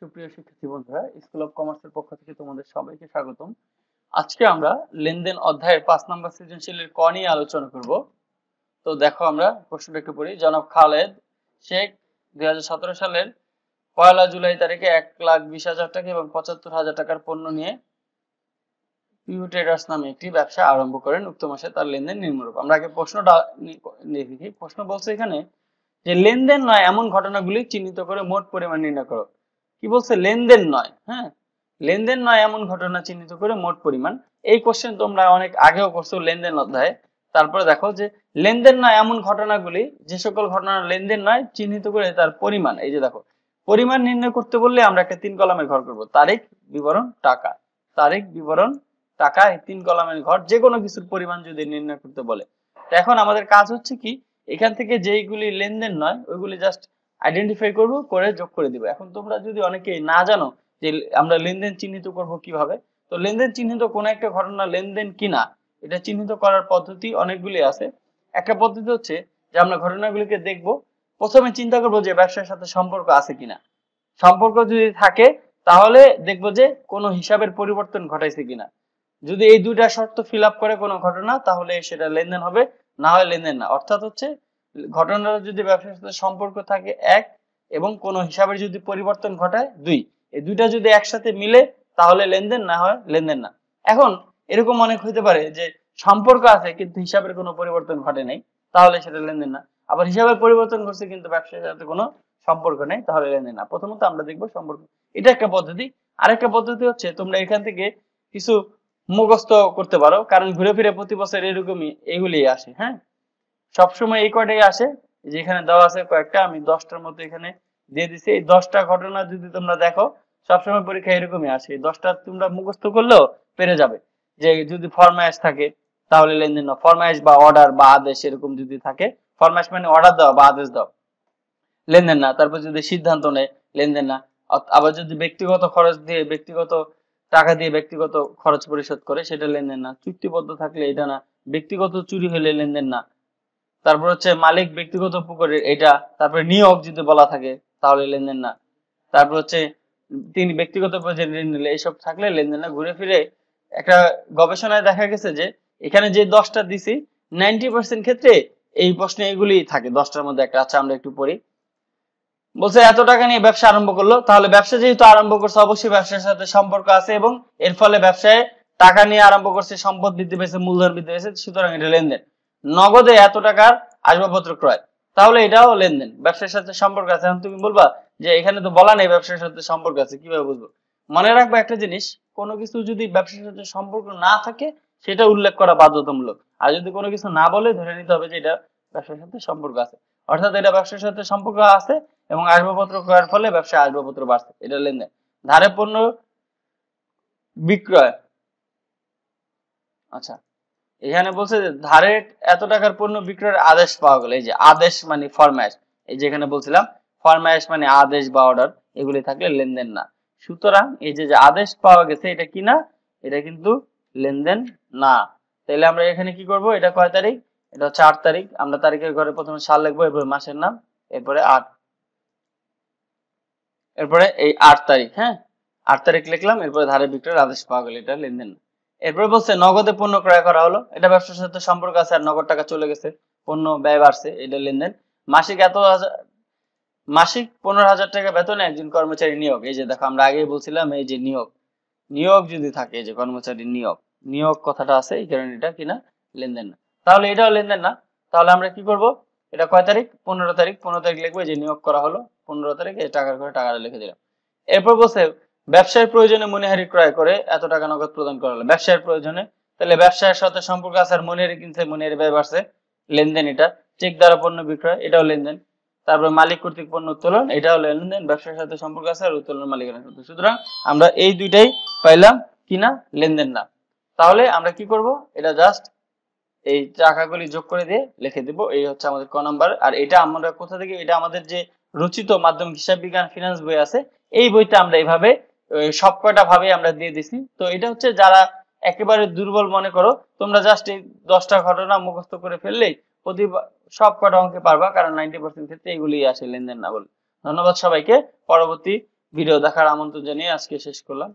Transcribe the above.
সুপ্রিয় শিক্ষার্থী বন্ধুরা স্কুল অফ কমার্সের পক্ষ থেকে তোমাদের সবাইকে স্বাগতম আজকে আমরা লেনদেন অধ্যায়ের পাঁচ নম্বর সৃজনশীলের ক নিয়ে আলোচনা করব তো দেখো আমরা প্রশ্নটা একটু পড়ি জনাব খালেদ শেখ দুই সালের পয়লা জুলাই তারিখে এক লাখ বিশ হাজার টাকা এবং পঁচাত্তর হাজার টাকার পণ্য নিয়ে পিউ ট্রেডার্স নামে একটি ব্যবসা আরম্ভ করেন উক্ত মাসে তার লেনদেন নিম্নরূপ আমরা আগে প্রশ্নটা দেখি প্রশ্ন বলছে এখানে যে লেনদেন নয় এমন ঘটনাগুলি চিহ্নিত করে মোট পরিমাণ নির্ণয় করো কি বলছে লেনদেন নয় হ্যাঁ লেনদেন নয় এমন ঘটনা চিহ্নিত করে মোট পরিমাণ এই কোশ্চেন তোমরা অনেক আগেও করছো লেনদেন অধ্যায়ে তারপরে দেখো যে লেনদেন নয় এমন ঘটনাগুলি যে সকল ঘটনা লেনদেন নয় চিহ্নিত করে তার পরিমাণ এই যে দেখো পরিমাণ নির্ণয় করতে বললে আমরা একটা তিন কলামের ঘর করব তারিখ বিবরণ টাকা তারিখ বিবরণ টাকা এই তিন কলামের ঘর যে কোনো কিছুর পরিমাণ যদি নির্ণয় করতে বলে তো এখন আমাদের কাজ হচ্ছে কি এখান থেকে যেইগুলি লেনদেন নয় ওইগুলি জাস্ট আইডেন্টিফাই করব করে যোগ করে দিব এখন তোমরা যদি অনেকে না জানো যে আমরা লেনদেন চিহ্নিত করব কিভাবে তো লেনদেন চিহ্নিত কোন একটা ঘটনা লেনদেন কিনা এটা চিহ্নিত করার পদ্ধতি অনেকগুলি আছে একটা পদ্ধতি হচ্ছে যে আমরা ঘটনাগুলিকে দেখব প্রথমে চিন্তা করব যে ব্যবসার সাথে সম্পর্ক আছে কিনা সম্পর্ক যদি থাকে তাহলে দেখব যে কোনো হিসাবের পরিবর্তন ঘটাইছে কিনা যদি এই দুইটা শর্ত ফিল আপ করে কোনো ঘটনা তাহলে সেটা লেনদেন হবে না হয় লেনদেন না অর্থাৎ হচ্ছে ঘটনার যদি ব্যবসার সাথে সম্পর্ক থাকে এক এবং কোন হিসাবের যদি পরিবর্তন ঘটায় দুই এই দুইটা যদি একসাথে মিলে তাহলে লেনদেন না হয় লেনদেন না এখন এরকম অনেক হইতে পারে যে সম্পর্ক আছে কিন্তু হিসাবের কোনো পরিবর্তন ঘটে নাই তাহলে সেটা লেনদেন না আবার হিসাবের পরিবর্তন ঘটছে কিন্তু ব্যবসার সাথে কোনো সম্পর্ক নেই তাহলে লেনদেন না প্রথমত আমরা দেখবো সম্পর্ক এটা একটা পদ্ধতি আরেকটা পদ্ধতি হচ্ছে তোমরা এখান থেকে কিছু মুখস্থ করতে পারো কারণ ঘুরে ফিরে প্রতি বছর এরকমই এগুলি আসে হ্যাঁ সবসময় এই কটাই আসে যেখানে দেওয়া আছে কয়েকটা আমি দশটার মতো এখানে দিয়ে দিছি এই দশটা ঘটনা যদি তোমরা দেখো সবসময় পরীক্ষা এরকমই আসে এই দশটা তোমরা মুখস্থ করলেও পেরে যাবে যে যদি ফরমায়েশ থাকে তাহলে লেনদেন ফরমায়েশ বা অর্ডার বা আদেশ এরকম যদি থাকে ফরমায়েশ মানে অর্ডার দাও বা আদেশ দাও লেনদেন না তারপর যদি সিদ্ধান্ত নেয় লেনদেন না আবার যদি ব্যক্তিগত খরচ দিয়ে ব্যক্তিগত টাকা দিয়ে ব্যক্তিগত খরচ পরিশোধ করে সেটা লেনদেন না চুক্তিবদ্ধ থাকলে এটা না ব্যক্তিগত চুরি হলে লেনদেন না তারপর হচ্ছে মালিক ব্যক্তিগত পুকুরের এটা তারপর নিয়োগ যদি বলা থাকে তাহলে লেনদেন না তারপর হচ্ছে তিনি ব্যক্তিগত ঋণ নিলে এইসব থাকলে লেনদেন না ঘুরে ফিরে একটা গবেষণায় দেখা গেছে যে এখানে যে দশটা দিছি নাইনটি পার্সেন্ট ক্ষেত্রে এই প্রশ্নে এগুলি থাকে দশটার মধ্যে একটা আচ্ছা আমরা একটু পড়ি বলছে এত টাকা নিয়ে ব্যবসা আরম্ভ করলো তাহলে ব্যবসা যেহেতু আরম্ভ করছে অবশ্যই ব্যবসার সাথে সম্পর্ক আছে এবং এর ফলে ব্যবসায় টাকা নিয়ে আরম্ভ করছে সম্পদ বৃদ্ধি পেয়েছে মূলধন বৃদ্ধি পেয়েছে সুতরাং এটা লেনদেন নগদে এত টাকার আসবাবপত্র ক্রয় তাহলে এটাও লেনদেন ব্যবসার সাথে সম্পর্ক আছে এখন তুমি বলবা যে এখানে তো বলা নেই ব্যবসার সাথে সম্পর্ক আছে কিভাবে বুঝবো মনে রাখবো একটা জিনিস কোনো কিছু যদি ব্যবসার সাথে সম্পর্ক না থাকে সেটা উল্লেখ করা বাধ্যতামূলক আর যদি কোনো কিছু না বলে ধরে নিতে হবে যে এটা ব্যবসার সাথে সম্পর্ক আছে অর্থাৎ এটা ব্যবসার সাথে সম্পর্ক আছে এবং আসবাবপত্র ক্রয়ের ফলে ব্যবসা আসবাবপত্র বাড়ছে এটা লেনদেন ধারে পণ্য বিক্রয় আচ্ছা এখানে বলছে যে ধারে এত টাকার পণ্য বিক্রয়ের আদেশ পাওয়া গেল এই যে আদেশ মানে ফরম্যাশ এই এখানে বলছিলাম ফরম্যাশ মানে আদেশ বা অর্ডার এগুলি থাকলে লেনদেন না সুতরাং এই যে যে আদেশ পাওয়া গেছে এটা কি না এটা কিন্তু লেনদেন না তাহলে আমরা এখানে কি করব এটা কয় তারিখ এটা হচ্ছে আট তারিখ আমরা তারিখের ঘরে প্রথমে সাল লিখবো এরপরে মাসের নাম এরপরে আট এরপরে এই আট তারিখ হ্যাঁ আট তারিখ লিখলাম এরপরে ধারে বিক্রয়ের আদেশ পাওয়া গেল এটা লেনদেন না এরপরে বলছে নগদে পণ্য ক্রয় করা হলো এটা ব্যবসার সাথে সম্পর্ক আছে আর নগদ টাকা চলে গেছে পণ্য ব্যয় বাড়ছে এটা লেনদেন মাসিক এত মাসিক পনেরো হাজার টাকা বেতনে একজন কর্মচারী নিয়োগ এই যে দেখো আমরা আগেই বলছিলাম এই যে নিয়োগ নিয়োগ যদি থাকে যে কর্মচারী নিয়োগ নিয়োগ কথাটা আছে এই কারণে এটা কিনা লেনদেন না তাহলে এটাও লেনদেন না তাহলে আমরা কি করব এটা কয় তারিখ পনেরো তারিখ পনেরো তারিখ লিখবো যে নিয়োগ করা হলো পনেরো তারিখ এই টাকার করে টাকাটা লিখে দিলাম এরপর বলছে ব্যবসায়ের প্রয়োজনে মনিহারি ক্রয় করে এত টাকা নগদ প্রদান করা হলো ব্যবসায়ের প্রয়োজনে তাহলে ব্যবসায়ের সাথে সম্পর্ক আছে আর মনিহারি কিনছে মনিহারি ব্যয় বাড়ছে লেনদেন এটা চেক দ্বারা পণ্য বিক্রয় এটাও লেনদেন তারপরে মালিক কর্তৃক পণ্য উত্তোলন এটাও লেনদেন ব্যবসার সাথে সম্পর্ক আছে আর উত্তোলন মালিকানা শর্ত সুতরাং আমরা এই দুইটাই পাইলাম কিনা লেনদেন না তাহলে আমরা কি করব এটা জাস্ট এই টাকাগুলি যোগ করে দিয়ে লিখে দেব এই হচ্ছে আমাদের ক নাম্বার আর এটা আমরা কোথা থেকে এটা আমাদের যে রচিত মাধ্যম হিসাব বিজ্ঞান ফিনান্স বই আছে এই বইটা আমরা এইভাবে সব কয়টা ভাবে আমরা দিয়ে দিছি তো এটা হচ্ছে যারা একেবারে দুর্বল মনে করো তোমরা জাস্ট এই দশটা ঘটনা মুখস্থ করে ফেললেই প্রতি সব কটা অঙ্কে পারবা কারণ নাইনটি পার্সেন্ট ক্ষেত্রে এগুলি আসে লেনদেন না বলে ধন্যবাদ সবাইকে পরবর্তী ভিডিও দেখার আমন্ত্রণ জানিয়ে আজকে শেষ করলাম